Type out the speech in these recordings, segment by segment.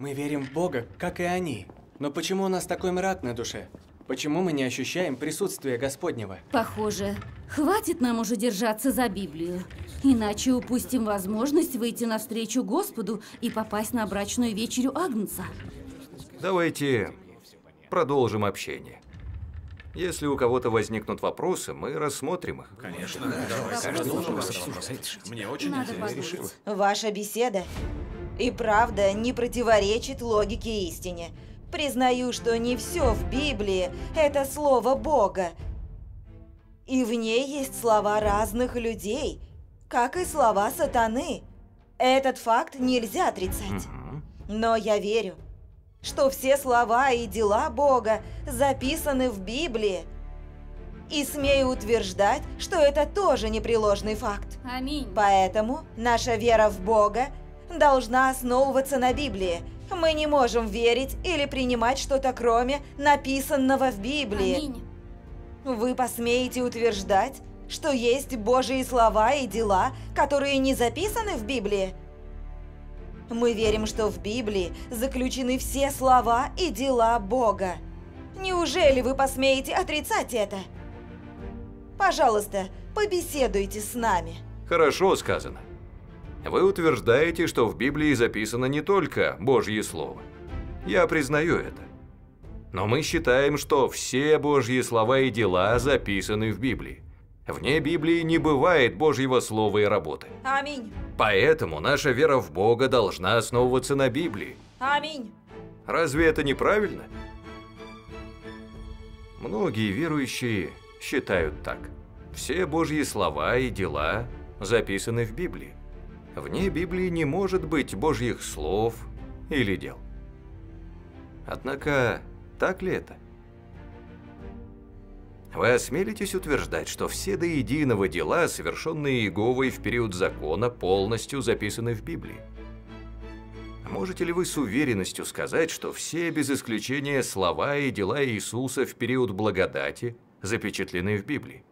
Мы верим в Бога, как и они. Но почему у нас такой мрак на душе? Почему мы не ощущаем присутствие Господнего? Похоже, хватит нам уже держаться за Библию. Иначе упустим возможность выйти навстречу Господу и попасть на брачную вечерю Агнца. Давайте продолжим общение. Если у кого-то возникнут вопросы, мы рассмотрим их. Конечно, да, давай. Каждый Мне очень интересно. Ваша беседа и правда не противоречит логике истине. Признаю, что не все в Библии – это слово Бога. И в ней есть слова разных людей, как и слова сатаны. Этот факт нельзя отрицать. Но я верю, что все слова и дела Бога записаны в Библии. И смею утверждать, что это тоже непреложный факт. Аминь. Поэтому наша вера в Бога – должна основываться на Библии. Мы не можем верить или принимать что-то кроме написанного в Библии. Аминь. Вы посмеете утверждать, что есть Божьи слова и дела, которые не записаны в Библии? Мы верим, что в Библии заключены все слова и дела Бога. Неужели вы посмеете отрицать это? Пожалуйста, побеседуйте с нами. Хорошо сказано. Вы утверждаете, что в Библии записано не только Божье Слово. Я признаю это. Но мы считаем, что все Божьи слова и дела записаны в Библии. Вне Библии не бывает Божьего Слова и работы. Аминь. Поэтому наша вера в Бога должна основываться на Библии. Аминь. Разве это неправильно? Многие верующие считают так. Все Божьи слова и дела записаны в Библии. Вне Библии не может быть божьих слов или дел. Однако, так ли это? Вы осмелитесь утверждать, что все до единого дела, совершенные Иеговой в период закона, полностью записаны в Библии? Можете ли вы с уверенностью сказать, что все, без исключения слова и дела Иисуса в период благодати, запечатлены в Библии?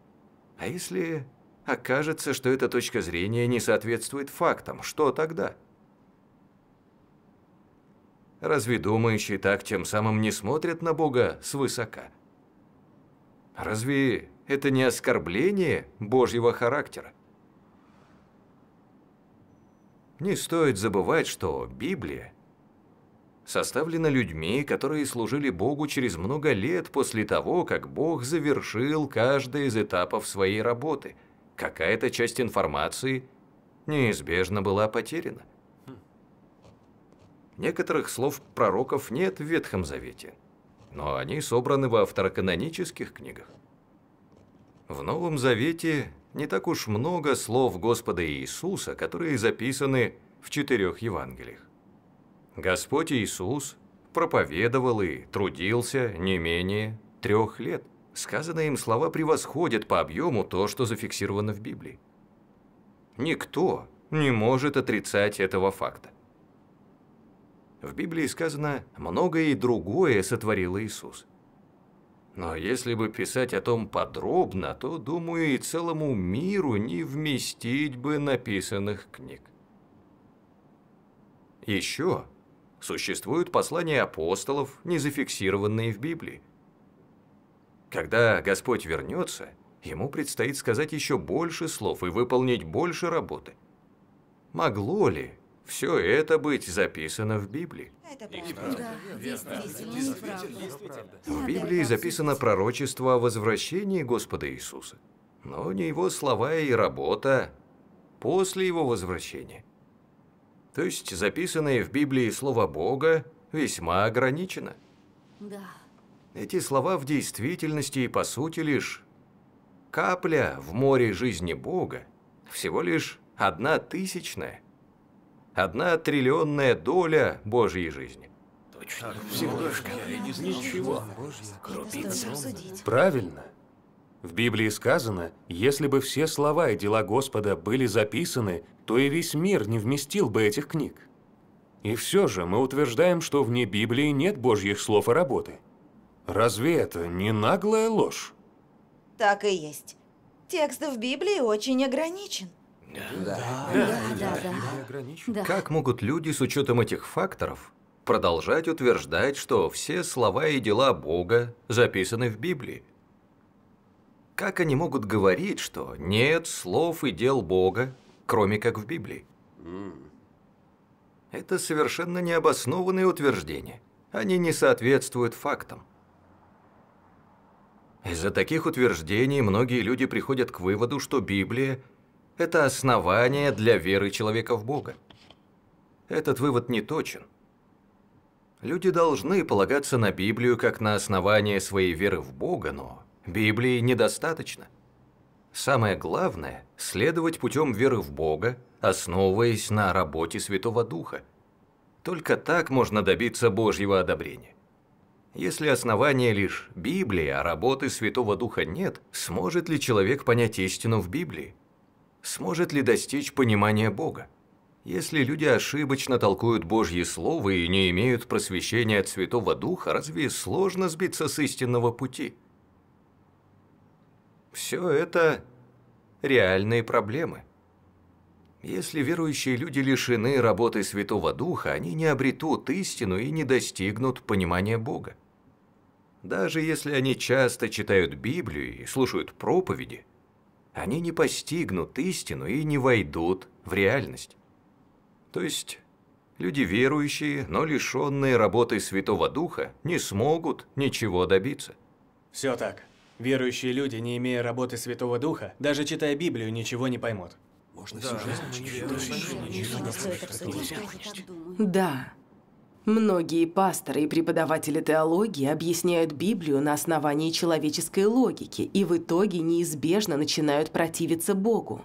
А если Окажется, что эта точка зрения не соответствует фактам. Что тогда? Разве думающие так тем самым не смотрят на Бога свысока? Разве это не оскорбление Божьего характера? Не стоит забывать, что Библия составлена людьми, которые служили Богу через много лет после того, как Бог завершил каждый из этапов своей работы – какая-то часть информации неизбежно была потеряна. Некоторых слов пророков нет в Ветхом Завете, но они собраны во автороканонических книгах. В Новом Завете не так уж много слов Господа Иисуса, которые записаны в четырех Евангелиях. Господь Иисус проповедовал и трудился не менее трех лет – Сказанные им слова превосходят по объему то, что зафиксировано в Библии. Никто не может отрицать этого факта. В Библии сказано «многое и другое сотворил Иисус». Но если бы писать о том подробно, то, думаю, и целому миру не вместить бы написанных книг. Еще существуют послания апостолов, не зафиксированные в Библии. Когда Господь вернется, ему предстоит сказать еще больше слов и выполнить больше работы. Могло ли все это быть записано в Библии? В Библии записано пророчество о возвращении Господа Иисуса, но не его слова и работа после его возвращения. То есть записанное в Библии слово Бога весьма ограничено. Да. Эти слова в действительности и по сути лишь капля в море жизни Бога, всего лишь одна тысячная, одна триллионная доля Божьей жизни. Точно, всего лишь ничего, крупица. Правильно. В Библии сказано, если бы все слова и дела Господа были записаны, то и весь мир не вместил бы этих книг. И все же мы утверждаем, что вне Библии нет Божьих слов и работы – Разве это не наглая ложь? Так и есть. Текст в Библии очень ограничен. Да, да, да. да, да, да. Как могут люди с учетом этих факторов продолжать утверждать, что все слова и дела Бога записаны в Библии? Как они могут говорить, что нет слов и дел Бога, кроме как в Библии? Это совершенно необоснованные утверждения. Они не соответствуют фактам. Из-за таких утверждений многие люди приходят к выводу, что Библия – это основание для веры человека в Бога. Этот вывод не точен. Люди должны полагаться на Библию как на основание своей веры в Бога, но Библии недостаточно. Самое главное – следовать путем веры в Бога, основываясь на работе Святого Духа. Только так можно добиться Божьего одобрения. Если основание лишь Библия, а работы Святого Духа нет, сможет ли человек понять истину в Библии? Сможет ли достичь понимания Бога? Если люди ошибочно толкуют Божье Слово и не имеют просвещения от Святого Духа, разве сложно сбиться с истинного пути? Все это реальные проблемы. Если верующие люди лишены работы Святого Духа, они не обретут истину и не достигнут понимания Бога. Даже если они часто читают Библию и слушают проповеди, они не постигнут истину и не войдут в реальность. То есть люди верующие, но лишенные работы Святого Духа, не смогут ничего добиться. Все так. Верующие люди, не имея работы Святого Духа, даже читая Библию, ничего не поймут. Можно да, всю жизнь Да. Многие пасторы и преподаватели теологии объясняют Библию на основании человеческой логики и в итоге неизбежно начинают противиться Богу.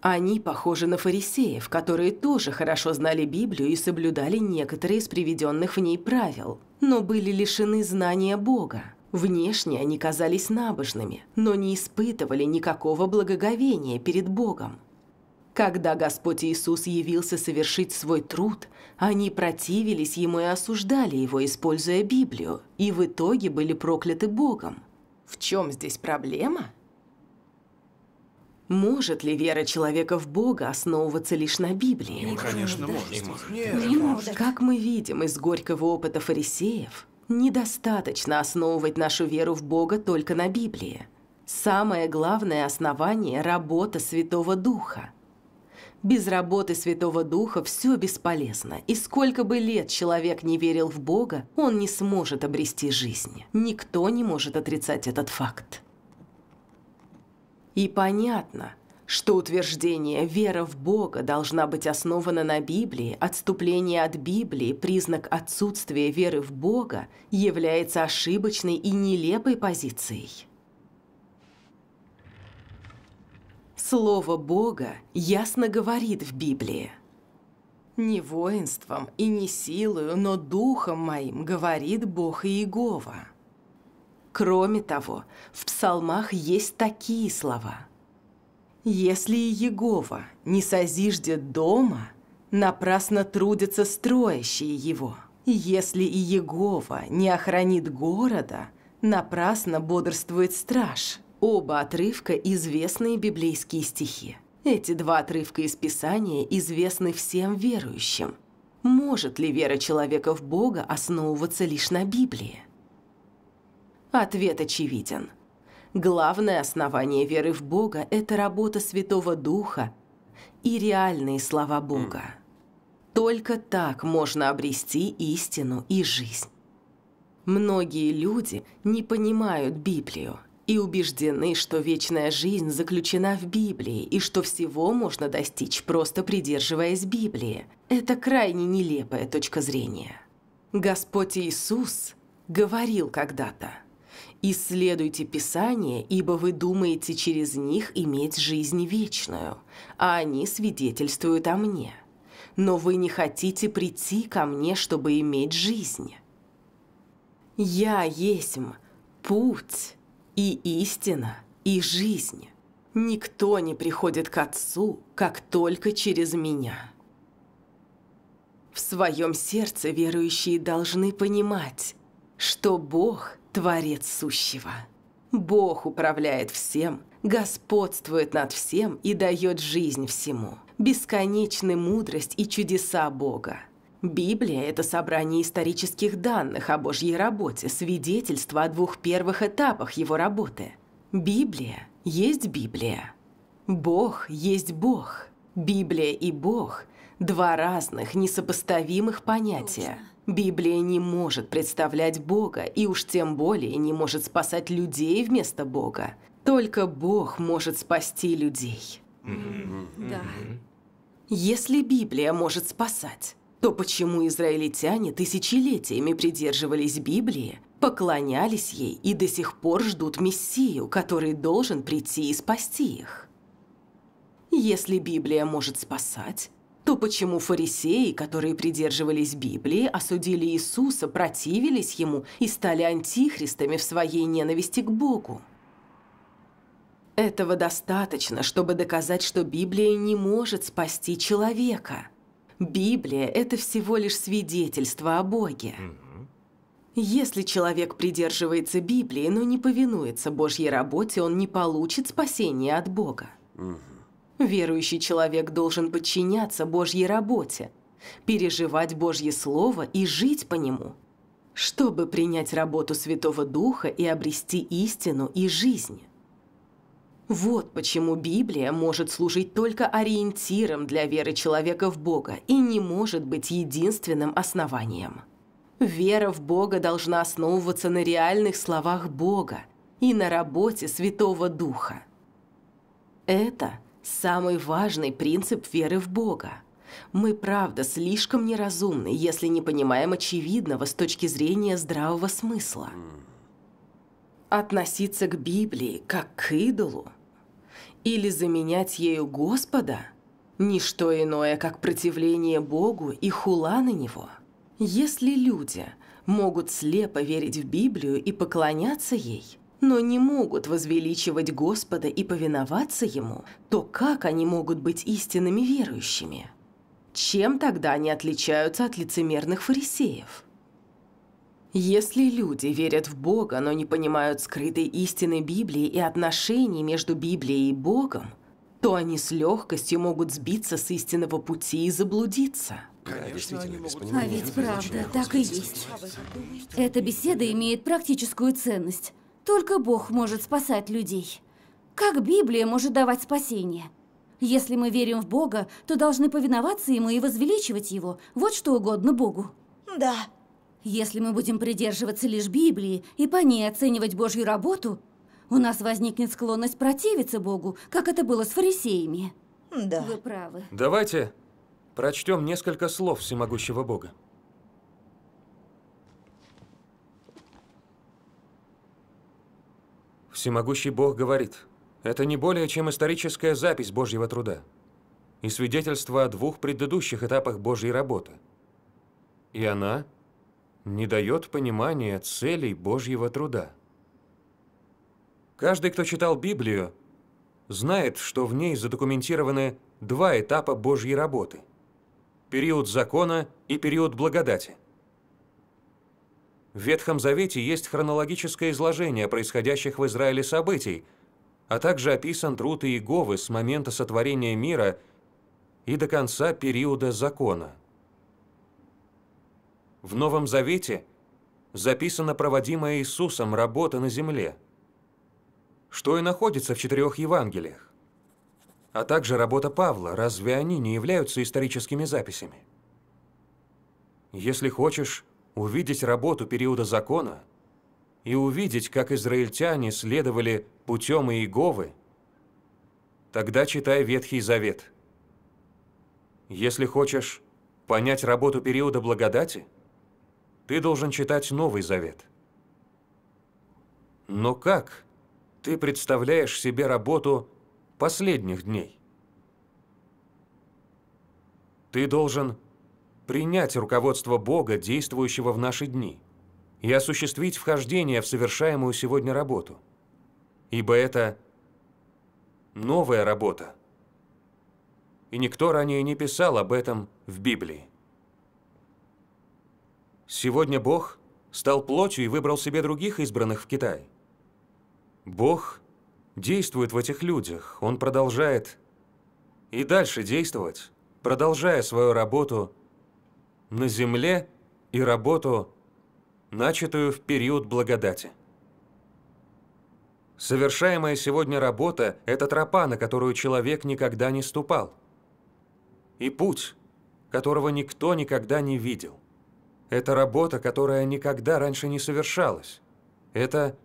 Они похожи на фарисеев, которые тоже хорошо знали Библию и соблюдали некоторые из приведенных в ней правил, но были лишены знания Бога. Внешне они казались набожными, но не испытывали никакого благоговения перед Богом. Когда Господь Иисус явился совершить свой труд, они противились Ему и осуждали Его, используя Библию, и в итоге были прокляты Богом. В чем здесь проблема? Может ли вера человека в Бога основываться лишь на Библии? Ну, конечно, да. может. Не может. не может. Как мы видим из горького опыта фарисеев, недостаточно основывать нашу веру в Бога только на Библии. Самое главное основание – работа Святого Духа – без работы Святого Духа все бесполезно, и сколько бы лет человек не верил в Бога, он не сможет обрести жизнь. Никто не может отрицать этот факт. И понятно, что утверждение «вера в Бога» должна быть основана на Библии, отступление от Библии, признак отсутствия веры в Бога, является ошибочной и нелепой позицией. Слово Бога ясно говорит в Библии. «Не воинством и не силою, но духом моим говорит Бог Иегова». Кроме того, в псалмах есть такие слова. «Если Иегова не созиждет дома, напрасно трудятся строящие его. Если Иегова не охранит города, напрасно бодрствует страж». Оба отрывка – известные библейские стихи. Эти два отрывка из Писания известны всем верующим. Может ли вера человека в Бога основываться лишь на Библии? Ответ очевиден. Главное основание веры в Бога – это работа Святого Духа и реальные слова Бога. Только так можно обрести истину и жизнь. Многие люди не понимают Библию – и убеждены, что вечная жизнь заключена в Библии и что всего можно достичь, просто придерживаясь Библии. Это крайне нелепая точка зрения. Господь Иисус говорил когда-то, «Исследуйте Писание, ибо вы думаете через них иметь жизнь вечную, а они свидетельствуют о мне. Но вы не хотите прийти ко мне, чтобы иметь жизнь». «Я есть путь, и истина, и жизнь. Никто не приходит к Отцу, как только через меня. В своем сердце верующие должны понимать, что Бог – Творец сущего. Бог управляет всем, господствует над всем и дает жизнь всему. Бесконечная мудрость и чудеса Бога – Библия – это собрание исторических данных о Божьей работе, свидетельство о двух первых этапах его работы. Библия есть Библия. Бог есть Бог. Библия и Бог – два разных, несопоставимых понятия. Библия не может представлять Бога, и уж тем более не может спасать людей вместо Бога. Только Бог может спасти людей. Да. Если Библия может спасать, то почему израильтяне тысячелетиями придерживались Библии, поклонялись ей и до сих пор ждут Мессию, который должен прийти и спасти их? Если Библия может спасать, то почему фарисеи, которые придерживались Библии, осудили Иисуса, противились ему и стали антихристами в своей ненависти к Богу? Этого достаточно, чтобы доказать, что Библия не может спасти человека – Библия – это всего лишь свидетельство о Боге. Если человек придерживается Библии, но не повинуется Божьей работе, он не получит спасения от Бога. Верующий человек должен подчиняться Божьей работе, переживать Божье Слово и жить по нему, чтобы принять работу Святого Духа и обрести истину и жизнь. Вот почему Библия может служить только ориентиром для веры человека в Бога и не может быть единственным основанием. Вера в Бога должна основываться на реальных словах Бога и на работе Святого Духа. Это самый важный принцип веры в Бога. Мы, правда, слишком неразумны, если не понимаем очевидного с точки зрения здравого смысла относиться к Библии как к идолу или заменять ею Господа – ничто иное, как противление Богу и хула на Него. Если люди могут слепо верить в Библию и поклоняться ей, но не могут возвеличивать Господа и повиноваться Ему, то как они могут быть истинными верующими? Чем тогда они отличаются от лицемерных фарисеев? Если люди верят в Бога, но не понимают скрытой истины Библии и отношений между Библией и Богом, то они с легкостью могут сбиться с истинного пути и заблудиться. Конечно, А ведь правда, так и есть. Эта беседа имеет практическую ценность. Только Бог может спасать людей. Как Библия может давать спасение? Если мы верим в Бога, то должны повиноваться Ему и возвеличивать Его. Вот что угодно Богу. Да, если мы будем придерживаться лишь Библии и по ней оценивать Божью работу, у нас возникнет склонность противиться Богу, как это было с фарисеями. Да. Вы правы. Давайте прочтем несколько слов всемогущего Бога. Всемогущий Бог говорит, это не более чем историческая запись Божьего труда и свидетельство о двух предыдущих этапах Божьей работы. И она не дает понимания целей Божьего труда. Каждый, кто читал Библию, знает, что в ней задокументированы два этапа Божьей работы – период закона и период благодати. В Ветхом Завете есть хронологическое изложение происходящих в Израиле событий, а также описан труд Иеговы с момента сотворения мира и до конца периода закона – в Новом Завете записана проводимая Иисусом работа на земле, что и находится в четырех Евангелиях, а также работа Павла, разве они не являются историческими записями? Если хочешь увидеть работу периода закона и увидеть, как израильтяне следовали путем Иеговы, тогда читай Ветхий Завет. Если хочешь понять работу периода благодати – ты должен читать Новый Завет. Но как ты представляешь себе работу последних дней? Ты должен принять руководство Бога, действующего в наши дни, и осуществить вхождение в совершаемую сегодня работу. Ибо это новая работа. И никто ранее не писал об этом в Библии. Сегодня Бог стал плотью и выбрал себе других избранных в Китай. Бог действует в этих людях, Он продолжает и дальше действовать, продолжая свою работу на земле и работу, начатую в период благодати. Совершаемая сегодня работа – это тропа, на которую человек никогда не ступал, и путь, которого никто никогда не видел – это работа, которая никогда раньше не совершалась. Это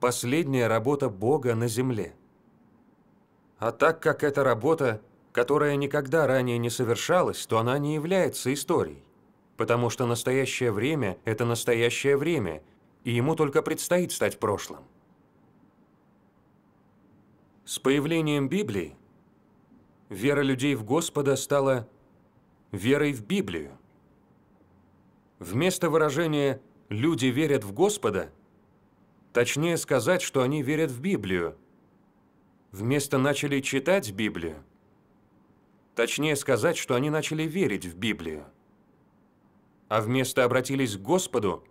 последняя работа Бога на земле. А так как это работа, которая никогда ранее не совершалась, то она не является историей. Потому что настоящее время – это настоящее время, и ему только предстоит стать прошлым. С появлением Библии вера людей в Господа стала верой в Библию – Вместо выражения «люди верят в Господа» точнее сказать, что они верят в Библию. Вместо «начали читать Библию» точнее сказать, что они начали верить в Библию. А вместо «обратились к Господу»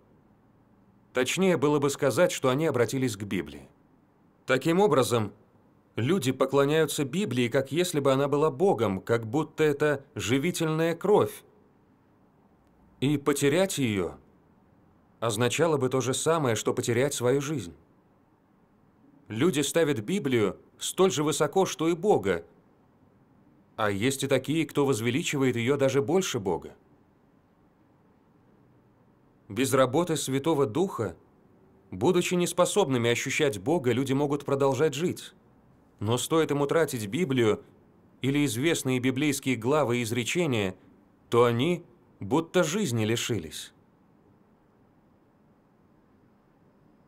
точнее было бы сказать, что они обратились к Библии. Таким образом, люди поклоняются Библии, как если бы она была Богом, как будто это живительная кровь, и потерять ее означало бы то же самое, что потерять свою жизнь. Люди ставят Библию столь же высоко, что и Бога, а есть и такие, кто возвеличивает ее даже больше Бога. Без работы Святого Духа, будучи неспособными ощущать Бога, люди могут продолжать жить. Но стоит им утратить Библию или известные библейские главы и изречения, то они – будто жизни лишились.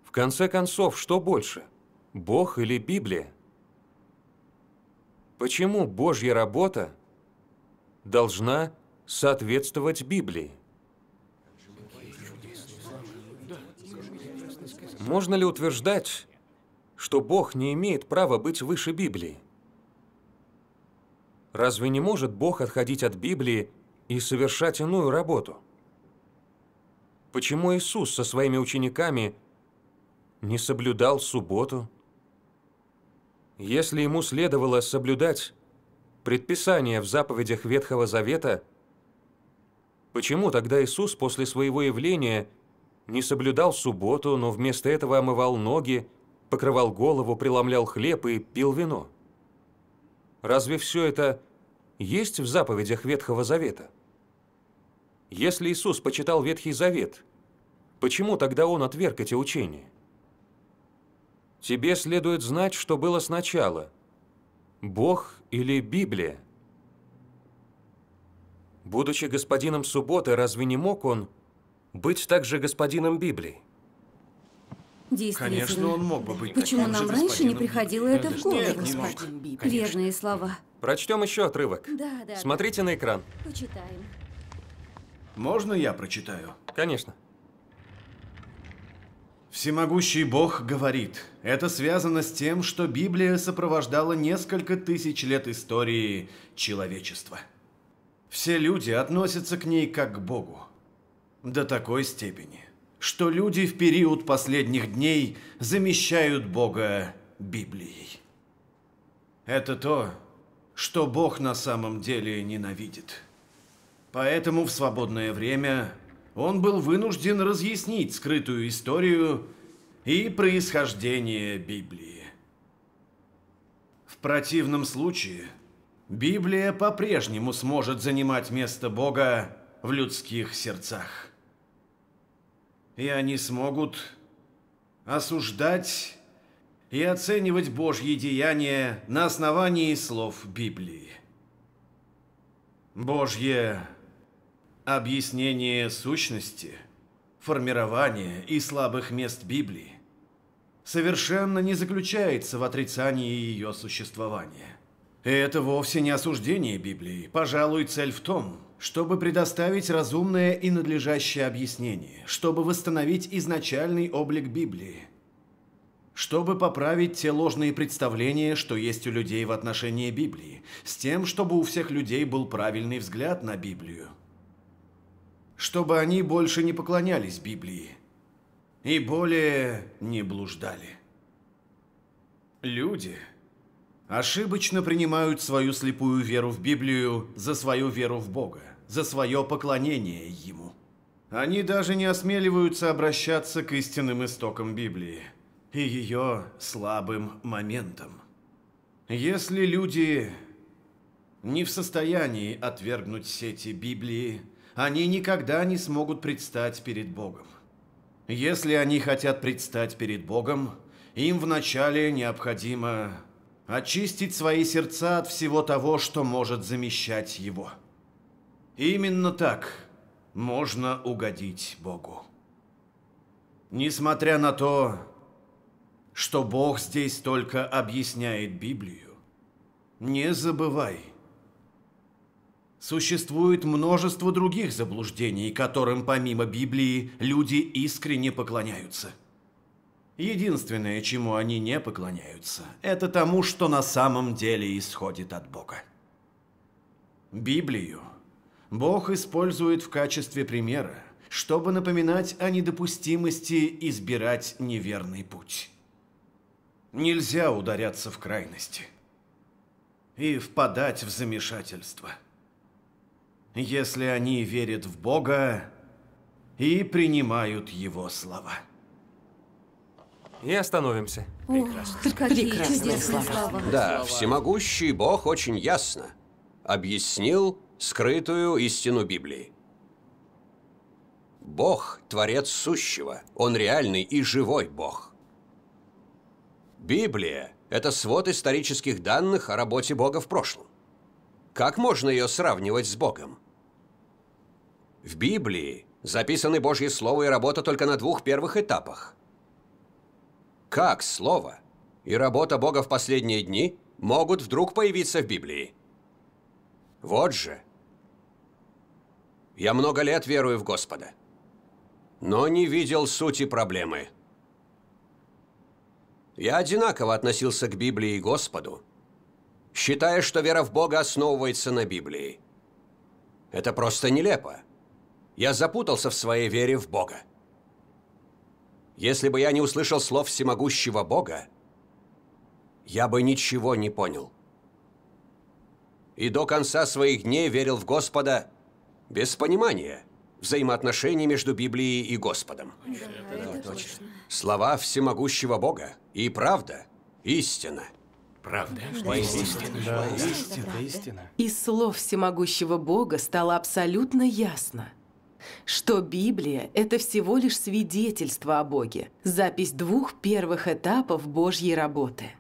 В конце концов, что больше, Бог или Библия? Почему Божья работа должна соответствовать Библии? Можно ли утверждать, что Бог не имеет права быть выше Библии? Разве не может Бог отходить от Библии и совершать иную работу? Почему Иисус со своими учениками не соблюдал субботу? Если ему следовало соблюдать предписания в заповедях Ветхого Завета, почему тогда Иисус после своего явления не соблюдал субботу, но вместо этого омывал ноги, покрывал голову, преломлял хлеб и пил вино? Разве все это есть в заповедях Ветхого Завета? Если Иисус почитал Ветхий Завет, почему тогда Он отверг эти учения? Тебе следует знать, что было сначала – Бог или Библия. Будучи господином субботы, разве не мог он быть также господином Библии? Конечно, он мог бы быть. Почему нам раньше не приходило это в голову? Нет, Верные слова. Прочтем еще отрывок. Да, да. Смотрите да. на экран. Почитаем. Можно я прочитаю? Конечно. Всемогущий Бог говорит, это связано с тем, что Библия сопровождала несколько тысяч лет истории человечества. Все люди относятся к ней как к Богу. До такой степени, что люди в период последних дней замещают Бога Библией. Это то, что Бог на самом деле ненавидит. Поэтому в свободное время он был вынужден разъяснить скрытую историю и происхождение Библии. В противном случае Библия по-прежнему сможет занимать место Бога в людских сердцах. И они смогут осуждать и оценивать Божьи деяния на основании слов Библии. Божье объяснение сущности, формирование и слабых мест Библии совершенно не заключается в отрицании ее существования. И это вовсе не осуждение Библии. Пожалуй, цель в том, чтобы предоставить разумное и надлежащее объяснение, чтобы восстановить изначальный облик Библии, чтобы поправить те ложные представления, что есть у людей в отношении Библии, с тем, чтобы у всех людей был правильный взгляд на Библию – чтобы они больше не поклонялись Библии и более не блуждали. Люди ошибочно принимают свою слепую веру в Библию за свою веру в Бога, за свое поклонение Ему. Они даже не осмеливаются обращаться к истинным истокам Библии и ее слабым моментам. Если люди не в состоянии отвергнуть сети Библии – они никогда не смогут предстать перед Богом. Если они хотят предстать перед Богом, им вначале необходимо очистить свои сердца от всего того, что может замещать его. Именно так можно угодить Богу. Несмотря на то, что Бог здесь только объясняет Библию, не забывай – Существует множество других заблуждений, которым помимо Библии люди искренне поклоняются. Единственное, чему они не поклоняются, это тому, что на самом деле исходит от Бога. Библию Бог использует в качестве примера, чтобы напоминать о недопустимости избирать неверный путь. Нельзя ударяться в крайности и впадать в замешательство – если они верят в Бога и принимают Его слова. И остановимся. Прекрасно. слова. Да, всемогущий Бог очень ясно объяснил скрытую истину Библии. Бог – творец сущего. Он реальный и живой Бог. Библия – это свод исторических данных о работе Бога в прошлом. Как можно ее сравнивать с Богом? В Библии записаны Божье Слово и работа только на двух первых этапах. Как Слово и работа Бога в последние дни могут вдруг появиться в Библии? Вот же. Я много лет верую в Господа, но не видел сути проблемы. Я одинаково относился к Библии и Господу, считая, что вера в Бога основывается на Библии. Это просто нелепо. Я запутался в своей вере в Бога. Если бы я не услышал слов всемогущего Бога, я бы ничего не понял. И до конца своих дней верил в Господа без понимания взаимоотношений между Библией и Господом. Да, да, точно. Слова всемогущего Бога и правда, истина. Правда. Да, истина. Да, истина. Да, истина. Из слов всемогущего Бога стало абсолютно ясно – что Библия – это всего лишь свидетельство о Боге, запись двух первых этапов Божьей работы.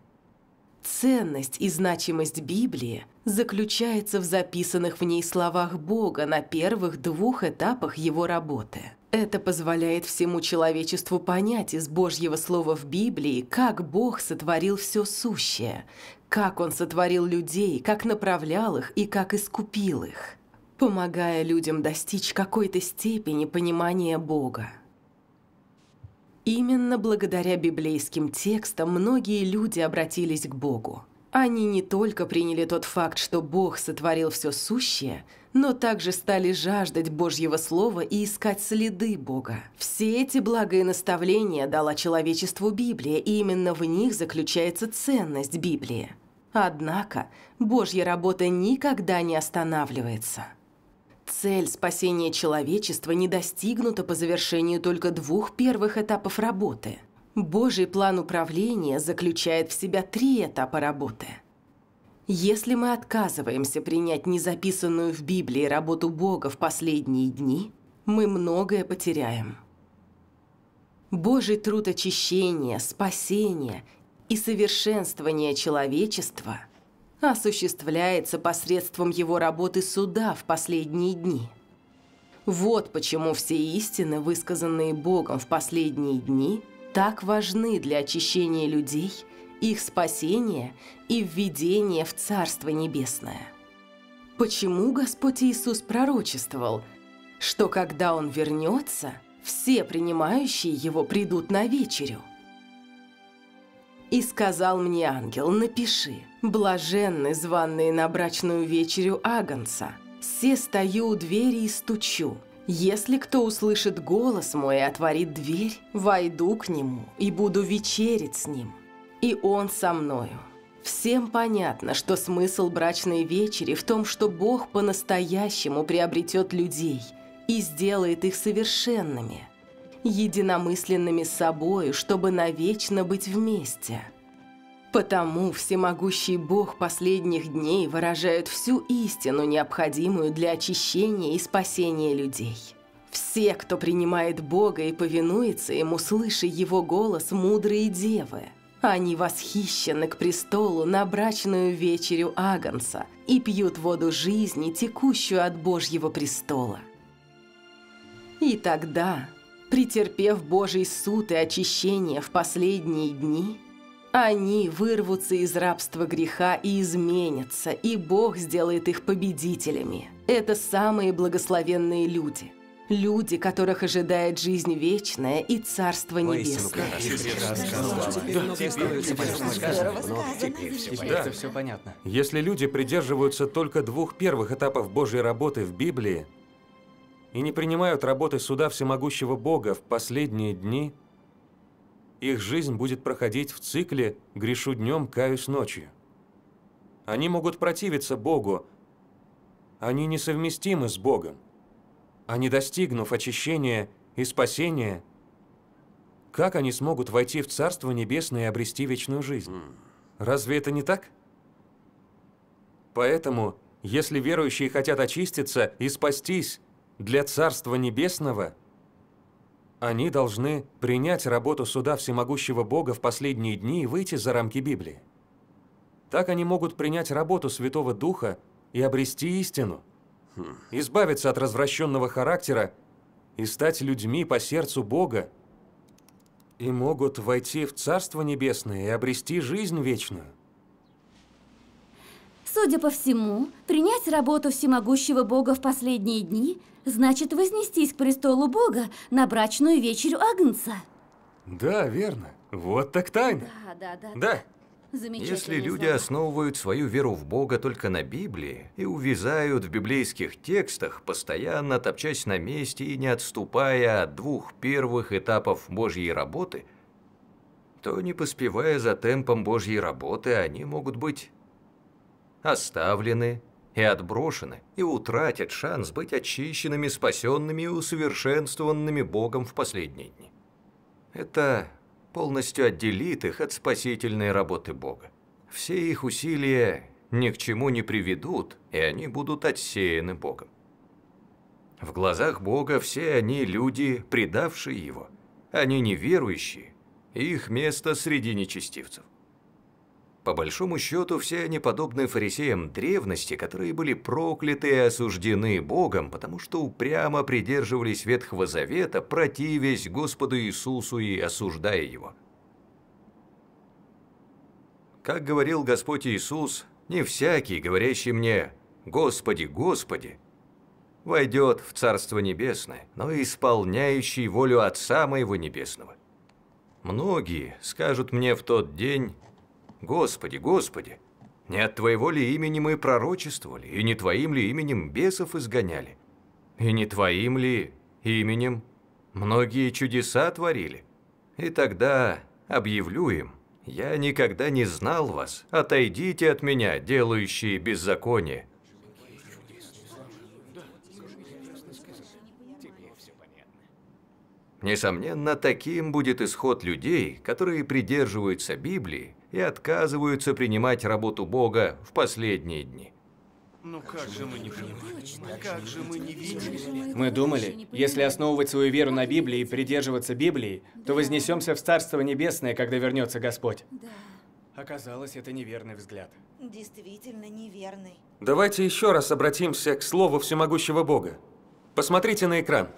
Ценность и значимость Библии заключается в записанных в ней словах Бога на первых двух этапах Его работы. Это позволяет всему человечеству понять из Божьего Слова в Библии, как Бог сотворил все сущее, как Он сотворил людей, как направлял их и как искупил их помогая людям достичь какой-то степени понимания Бога. Именно благодаря библейским текстам многие люди обратились к Богу. Они не только приняли тот факт, что Бог сотворил все сущее, но также стали жаждать Божьего Слова и искать следы Бога. Все эти блага и наставления дала человечеству Библия, и именно в них заключается ценность Библии. Однако Божья работа никогда не останавливается – Цель спасения человечества не достигнута по завершению только двух первых этапов работы. Божий план управления заключает в себя три этапа работы. Если мы отказываемся принять незаписанную в Библии работу Бога в последние дни, мы многое потеряем. Божий труд очищения, спасения и совершенствования человечества – осуществляется посредством его работы суда в последние дни. Вот почему все истины, высказанные Богом в последние дни, так важны для очищения людей, их спасения и введения в Царство Небесное. Почему Господь Иисус пророчествовал, что когда Он вернется, все принимающие Его придут на вечерю? И сказал мне ангел, напиши, блаженны званные на брачную вечерю Агнца. Все стою у двери и стучу. Если кто услышит голос мой и отворит дверь, войду к нему и буду вечерить с ним. И он со мною. Всем понятно, что смысл брачной вечери в том, что Бог по-настоящему приобретет людей и сделает их совершенными единомысленными с собой, чтобы навечно быть вместе. Потому всемогущий Бог последних дней выражает всю истину, необходимую для очищения и спасения людей. Все, кто принимает Бога и повинуется Ему, слыша Его голос, мудрые девы. Они восхищены к престолу на брачную вечерю Агонса и пьют воду жизни, текущую от Божьего престола. И тогда Претерпев Божий суд и очищение в последние дни, они вырвутся из рабства греха и изменятся, и Бог сделает их победителями. Это самые благословенные люди. Люди, которых ожидает жизнь вечная и Царство Небесное. Если люди придерживаются только двух первых этапов Божьей работы в Библии, и не принимают работы суда всемогущего Бога в последние дни, их жизнь будет проходить в цикле «грешу днем, каюсь ночью». Они могут противиться Богу, они несовместимы с Богом, а не достигнув очищения и спасения, как они смогут войти в Царство Небесное и обрести вечную жизнь? Разве это не так? Поэтому, если верующие хотят очиститься и спастись, для Царства Небесного они должны принять работу суда всемогущего Бога в последние дни и выйти за рамки Библии. Так они могут принять работу Святого Духа и обрести истину, избавиться от развращенного характера и стать людьми по сердцу Бога, и могут войти в Царство Небесное и обрести жизнь вечную. Судя по всему, принять работу всемогущего бога в последние дни значит вознестись к престолу бога на брачную вечерю Агнца. Да, верно. Вот так тайна. Да, да, да. Да. Замечательно. Если люди слова. основывают свою веру в Бога только на Библии и увязают в библейских текстах, постоянно топчась на месте и не отступая от двух первых этапов Божьей работы, то, не поспевая за темпом Божьей работы, они могут быть оставлены и отброшены, и утратят шанс быть очищенными, спасенными и усовершенствованными Богом в последние дни. Это полностью отделит их от спасительной работы Бога. Все их усилия ни к чему не приведут, и они будут отсеяны Богом. В глазах Бога все они люди, предавшие Его. Они неверующие, их место среди нечестивцев. По большому счету, все они подобны фарисеям древности, которые были прокляты и осуждены Богом, потому что упрямо придерживались Ветхого Завета, противясь Господу Иисусу и осуждая Его. Как говорил Господь Иисус, не всякий, говорящий мне «Господи, Господи», войдет в Царство Небесное, но исполняющий волю Отца Моего Небесного. Многие скажут мне в тот день Господи, Господи, не от Твоего ли имени мы пророчествовали, и не Твоим ли именем бесов изгоняли, и не Твоим ли именем многие чудеса творили? И тогда объявлю им, я никогда не знал вас, отойдите от меня, делающие беззаконие. Несомненно, таким будет исход людей, которые придерживаются Библии и отказываются принимать работу Бога в последние дни. Ну как же мы не понимали? Как же мы не видели? Мы думали, если основывать свою веру на Библии и придерживаться Библии, то вознесемся в Царство Небесное, когда вернется Господь. Да. Оказалось, это неверный взгляд. Действительно неверный. Давайте еще раз обратимся к Слову Всемогущего Бога. Посмотрите на экран.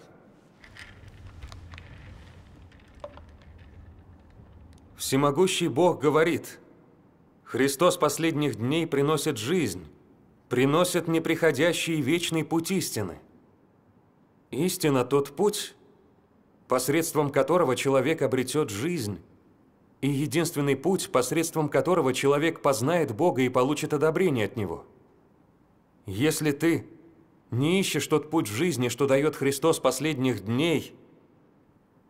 Всемогущий Бог говорит, Христос последних дней приносит жизнь, приносит неприходящий вечный путь истины. Истина – тот путь, посредством которого человек обретет жизнь, и единственный путь, посредством которого человек познает Бога и получит одобрение от Него. Если ты не ищешь тот путь в жизни, что дает Христос последних дней,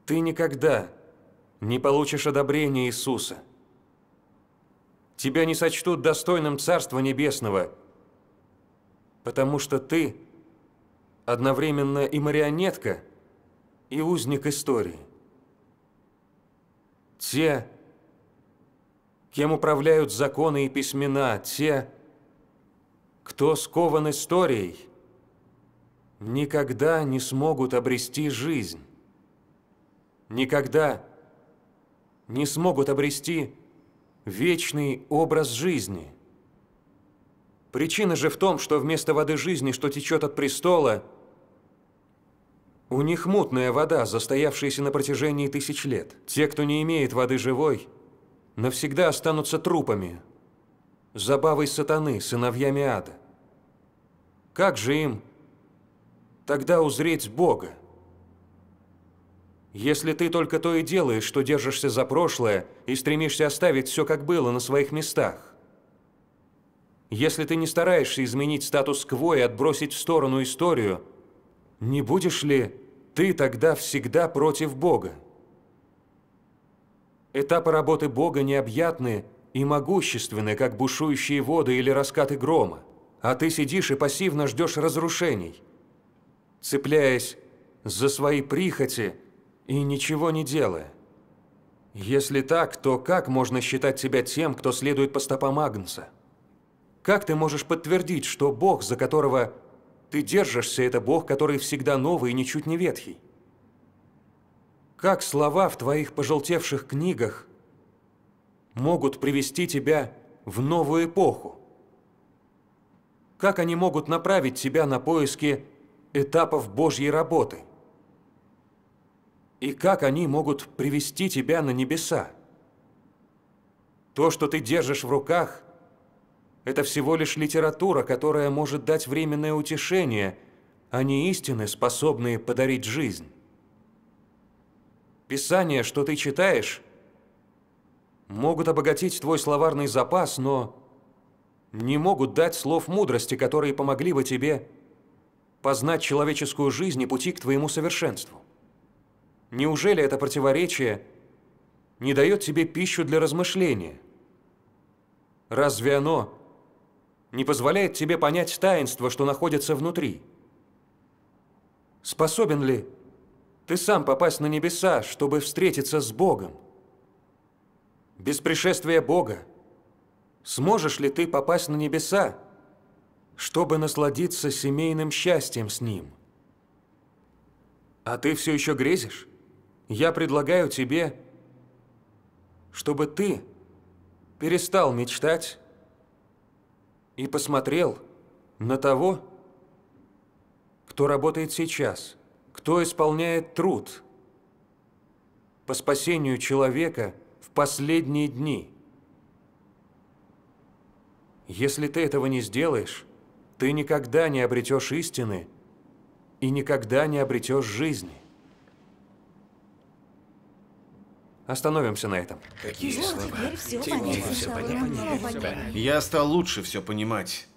ты никогда не получишь одобрения Иисуса. Тебя не сочтут достойным Царства Небесного, потому что ты одновременно и марионетка, и узник истории. Те, кем управляют законы и письмена, те, кто скован историей, никогда не смогут обрести жизнь. Никогда не смогут обрести вечный образ жизни. Причина же в том, что вместо воды жизни, что течет от престола, у них мутная вода, застоявшаяся на протяжении тысяч лет. Те, кто не имеет воды живой, навсегда останутся трупами, забавой сатаны, сыновьями ада. Как же им тогда узреть Бога? Если ты только то и делаешь, что держишься за прошлое и стремишься оставить все как было на своих местах. Если ты не стараешься изменить статус-кво и отбросить в сторону историю, не будешь ли ты тогда всегда против Бога? Этапы работы Бога необъятны и могущественны, как бушующие воды или раскаты грома, а ты сидишь и пассивно ждешь разрушений. Цепляясь за свои прихоти – и ничего не делая? Если так, то как можно считать себя тем, кто следует по стопам Агнца? Как ты можешь подтвердить, что Бог, за которого ты держишься, это Бог, который всегда новый и ничуть не ветхий? Как слова в твоих пожелтевших книгах могут привести тебя в новую эпоху? Как они могут направить тебя на поиски этапов Божьей работы – и как они могут привести тебя на небеса? То, что ты держишь в руках, это всего лишь литература, которая может дать временное утешение, а не истины, способные подарить жизнь. Писания, что ты читаешь, могут обогатить твой словарный запас, но не могут дать слов мудрости, которые помогли бы тебе познать человеческую жизнь и пути к твоему совершенству. Неужели это противоречие не дает тебе пищу для размышления? Разве оно не позволяет тебе понять таинство, что находится внутри? Способен ли ты сам попасть на небеса, чтобы встретиться с Богом? Без пришествия Бога сможешь ли ты попасть на небеса, чтобы насладиться семейным счастьем с Ним? А ты все еще грезишь? Я предлагаю тебе, чтобы ты перестал мечтать и посмотрел на того, кто работает сейчас, кто исполняет труд по спасению человека в последние дни. Если ты этого не сделаешь, ты никогда не обретешь истины и никогда не обретешь жизни. Остановимся на этом. Какие ну, слова? Теперь все теперь Все понятно. Я стал лучше все понимать,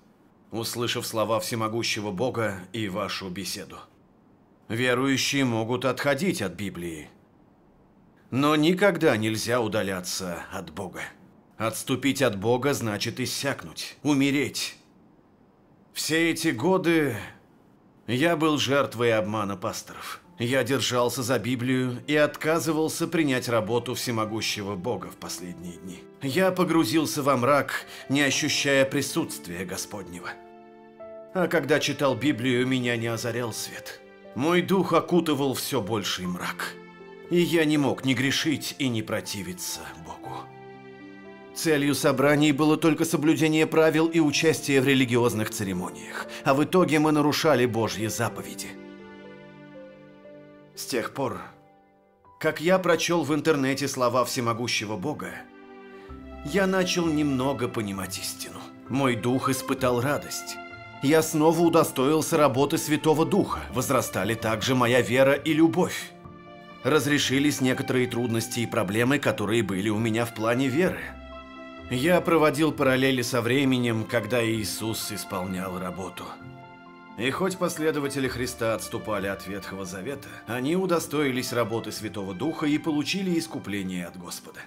услышав слова всемогущего Бога и вашу беседу. Верующие могут отходить от Библии, но никогда нельзя удаляться от Бога. Отступить от Бога значит иссякнуть, умереть. Все эти годы я был жертвой обмана пасторов. Я держался за Библию и отказывался принять работу всемогущего Бога в последние дни. Я погрузился во мрак, не ощущая присутствия Господнего. А когда читал Библию, меня не озарял свет. Мой дух окутывал все больший мрак. И я не мог не грешить и не противиться Богу. Целью собраний было только соблюдение правил и участие в религиозных церемониях, а в итоге мы нарушали Божьи заповеди – с тех пор, как я прочел в интернете слова всемогущего Бога, я начал немного понимать истину. Мой дух испытал радость. Я снова удостоился работы Святого Духа. Возрастали также моя вера и любовь. Разрешились некоторые трудности и проблемы, которые были у меня в плане веры. Я проводил параллели со временем, когда Иисус исполнял работу. И хоть последователи Христа отступали от Ветхого Завета, они удостоились работы Святого Духа и получили искупление от Господа.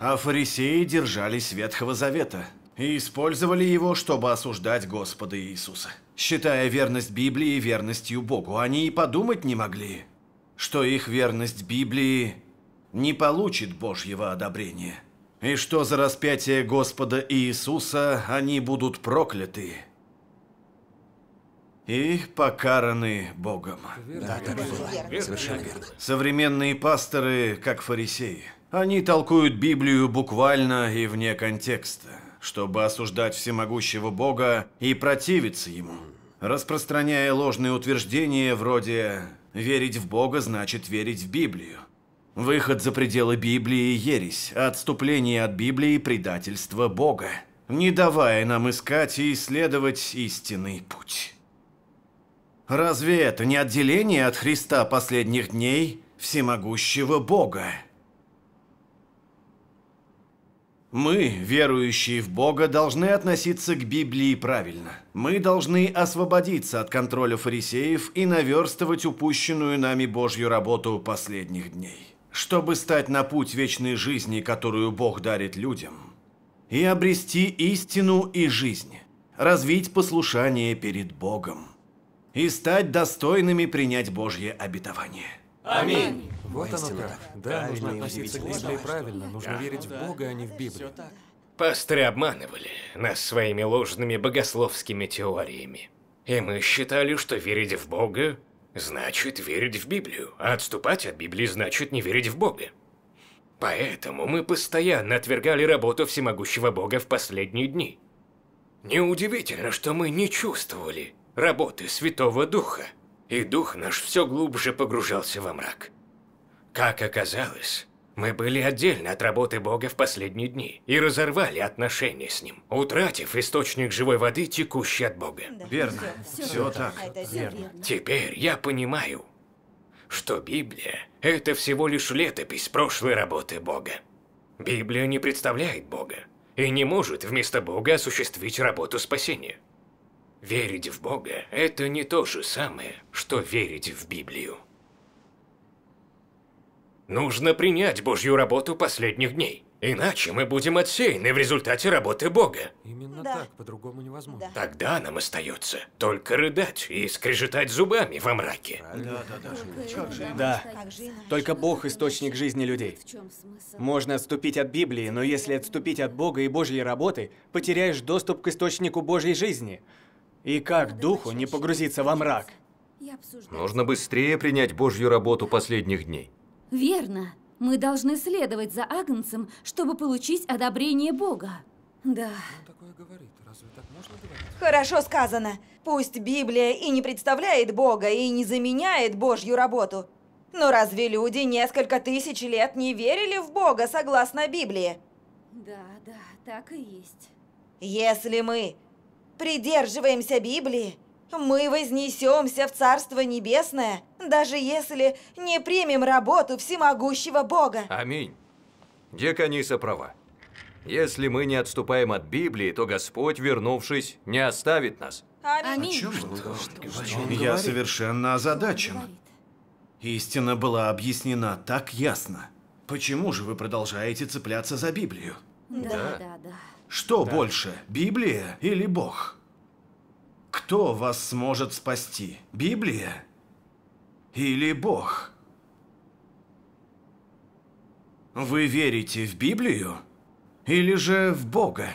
А фарисеи держались Ветхого Завета и использовали его, чтобы осуждать Господа Иисуса. Считая верность Библии верностью Богу, они и подумать не могли, что их верность Библии не получит Божьего одобрения. И что за распятие Господа Иисуса они будут прокляты – и покараны Богом. Да, так было. Совершенно верно. Современные пасторы, как фарисеи, они толкуют Библию буквально и вне контекста, чтобы осуждать всемогущего Бога и противиться ему, распространяя ложные утверждения вроде «верить в Бога значит верить в Библию», «выход за пределы Библии – ересь, а отступление от Библии – предательство Бога», не давая нам искать и исследовать истинный путь. Разве это не отделение от Христа последних дней всемогущего Бога? Мы, верующие в Бога, должны относиться к Библии правильно. Мы должны освободиться от контроля фарисеев и наверстывать упущенную нами Божью работу последних дней, чтобы стать на путь вечной жизни, которую Бог дарит людям, и обрести истину и жизнь, развить послушание перед Богом и стать достойными принять Божье обетование. Аминь. Вот оно как. Да, нужно относиться к Библии правильно. Нужно верить в Бога, а не в Библию. Пасторы обманывали нас своими ложными богословскими теориями. И мы считали, что верить в Бога значит верить в Библию, а отступать от Библии значит не верить в Бога. Поэтому мы постоянно отвергали работу всемогущего Бога в последние дни. Неудивительно, что мы не чувствовали работы Святого Духа, и Дух наш все глубже погружался во мрак. Как оказалось, мы были отдельно от работы Бога в последние дни и разорвали отношения с Ним, утратив источник живой воды, текущей от Бога. Да, верно. Все, все, все так. Это верно. верно. Теперь я понимаю, что Библия – это всего лишь летопись прошлой работы Бога. Библия не представляет Бога и не может вместо Бога осуществить работу спасения. Верить в Бога – это не то же самое, что верить в Библию. Нужно принять Божью работу последних дней. Иначе мы будем отсеяны в результате работы Бога. Именно да. так, по-другому невозможно. Да. Тогда нам остается только рыдать и скрежетать зубами во мраке. Да, да, да. Как же да. Только Бог – источник жизни людей. Можно отступить от Библии, но если отступить от Бога и Божьей работы, потеряешь доступ к источнику Божьей жизни – и как духу не погрузиться во мрак? Нужно быстрее принять Божью работу последних дней. Верно. Мы должны следовать за Агнцем, чтобы получить одобрение Бога. Да. Хорошо сказано. Пусть Библия и не представляет Бога, и не заменяет Божью работу. Но разве люди несколько тысяч лет не верили в Бога согласно Библии? Да, да, так и есть. Если мы придерживаемся Библии, мы вознесемся в Царство Небесное, даже если не примем работу всемогущего Бога. Аминь. Деканиса права. Если мы не отступаем от Библии, то Господь, вернувшись, не оставит нас. Аминь. О чем что, что, что, что Я совершенно озадачен. Истина была объяснена так ясно. Почему же вы продолжаете цепляться за Библию? Да, да, да. да. Что да. больше, Библия или Бог? Кто вас сможет спасти, Библия или Бог? Вы верите в Библию или же в Бога?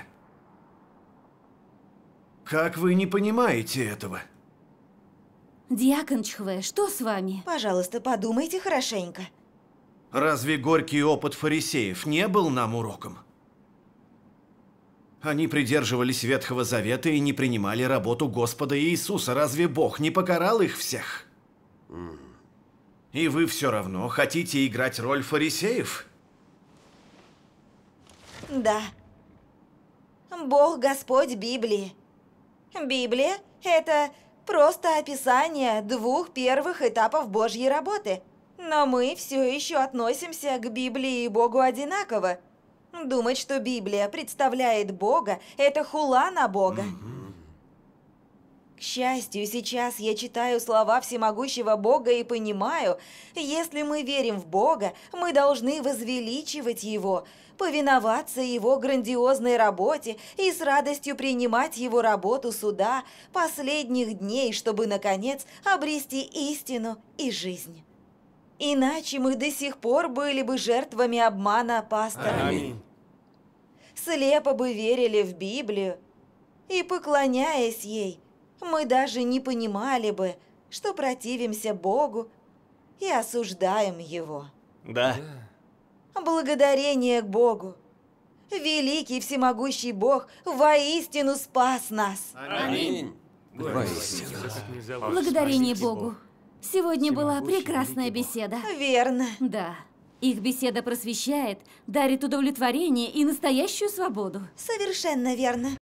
Как вы не понимаете этого? Диакон Чхве, что с вами? Пожалуйста, подумайте хорошенько. Разве горький опыт фарисеев не был нам уроком? Они придерживались Ветхого Завета и не принимали работу Господа Иисуса. Разве Бог не покарал их всех? И вы все равно хотите играть роль фарисеев? Да. Бог Господь Библии. Библия – это просто описание двух первых этапов Божьей работы. Но мы все еще относимся к Библии и Богу одинаково – Думать, что Библия представляет Бога, это хула на Бога. К счастью, сейчас я читаю слова всемогущего Бога и понимаю, если мы верим в Бога, мы должны возвеличивать Его, повиноваться Его грандиозной работе и с радостью принимать Его работу суда последних дней, чтобы, наконец, обрести истину и жизнь. Иначе мы до сих пор были бы жертвами обмана пастора. Аминь. Слепо бы верили в Библию, и, поклоняясь ей, мы даже не понимали бы, что противимся Богу и осуждаем Его. Да. Благодарение к Богу. Великий всемогущий Бог воистину спас нас. Аминь. Воистину. Благодарение Богу. Сегодня была прекрасная беседа. Верно. Да. Их беседа просвещает, дарит удовлетворение и настоящую свободу. Совершенно верно.